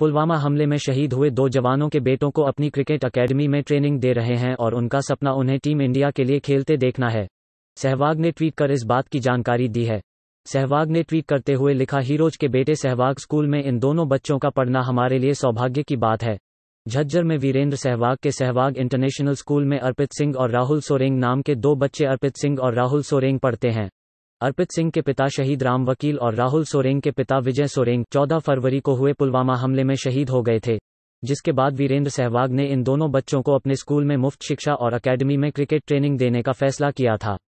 पुलवामा हमले में शहीद हुए दो जवानों के बेटों को अपनी क्रिकेट अकेडमी में ट्रेनिंग दे रहे हैं और उनका सपना उन्हें टीम इंडिया के लिए खेलते देखना है सहवाग ने ट्वीट कर इस बात की जानकारी दी है सहवाग ने ट्वीट करते हुए लिखा हीरोज के बेटे सहवाग स्कूल में इन दोनों बच्चों का पढ़ना हमारे लिए सौभाग्य की बात है झज्जर में वीरेंद्र सहवाग के सहवाग इंटरनेशनल स्कूल में अर्पित सिंह और राहुल सोरेंग नाम के दो बच्चे अर्पित सिंह और राहुल सोरेंग पढ़ते हैं अर्पित सिंह के पिता शहीद राम वकील और राहुल सोरेंग के पिता विजय सोरेंग 14 फरवरी को हुए पुलवामा हमले में शहीद हो गए थे जिसके बाद वीरेंद्र सहवाग ने इन दोनों बच्चों को अपने स्कूल में मुफ्त शिक्षा और अकेडमी में क्रिकेट ट्रेनिंग देने का फैसला किया था